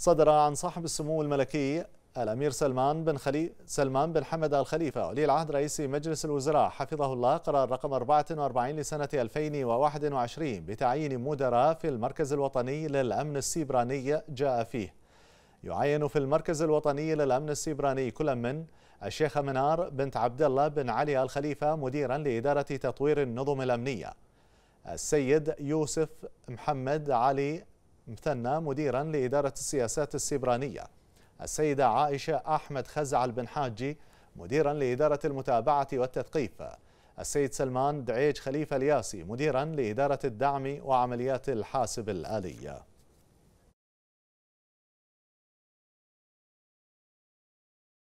صدر عن صاحب السمو الملكي الأمير سلمان بن خلي سلمان بن حمد الخليفه ولي العهد رئيس مجلس الوزراء حفظه الله قرار رقم 44 لسنة 2021 بتعيين مدراء في المركز الوطني للأمن السيبراني جاء فيه يعين في المركز الوطني للأمن السيبراني كل من الشيخة منار بنت عبد الله بن علي الخليفه مديرا لإدارة تطوير النظم الأمنية السيد يوسف محمد علي مثنى مديرا لإدارة السياسات السبرانية السيدة عائشة أحمد خزعل بن حاجي مديرا لإدارة المتابعة والتثقيف السيد سلمان دعيج خليفة الياسي مديرا لإدارة الدعم وعمليات الحاسب الآلية